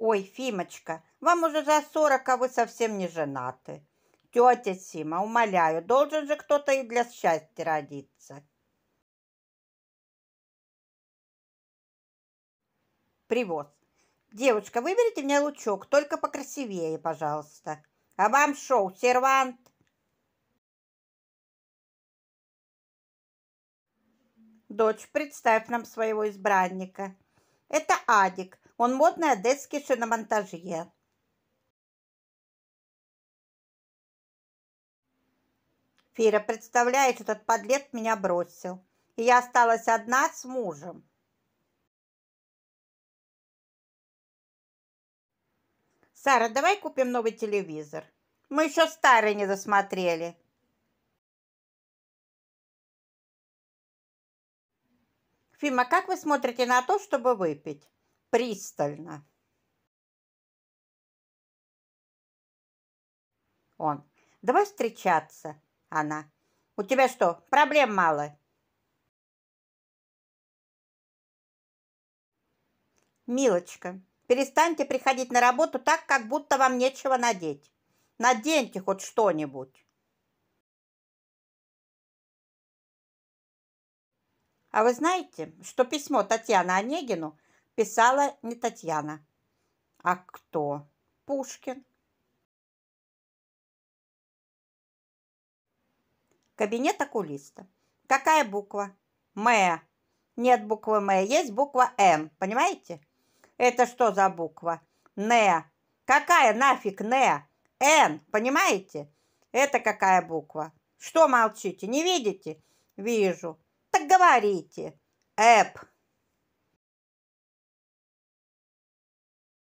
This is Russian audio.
Ой, Фимочка, вам уже за сорок, а вы совсем не женаты. Тетя Сима, умоляю, должен же кто-то и для счастья родиться. Привоз. Девушка, выберите мне лучок, только покрасивее, пожалуйста. А вам шоу, сервант. Дочь, представь нам своего избранника. Это Адик, он модный одесский шиномонтажье. Фира, представляешь, этот подлец меня бросил. И я осталась одна с мужем. Сара, давай купим новый телевизор. Мы еще старый не досмотрели. Фима, как вы смотрите на то, чтобы выпить? пристально. Он. Давай встречаться. Она. У тебя что, проблем мало? Милочка, перестаньте приходить на работу так, как будто вам нечего надеть. Наденьте хоть что-нибудь. А вы знаете, что письмо Татьяны Онегину – писала не Татьяна. А кто? Пушкин. Кабинет окулиста. Какая буква? М. Нет буквы М, есть буква Н. Понимаете? Это что за буква? Н. Какая нафиг Н? Н, понимаете? Это какая буква? Что молчите? Не видите? Вижу. Так говорите. Эп.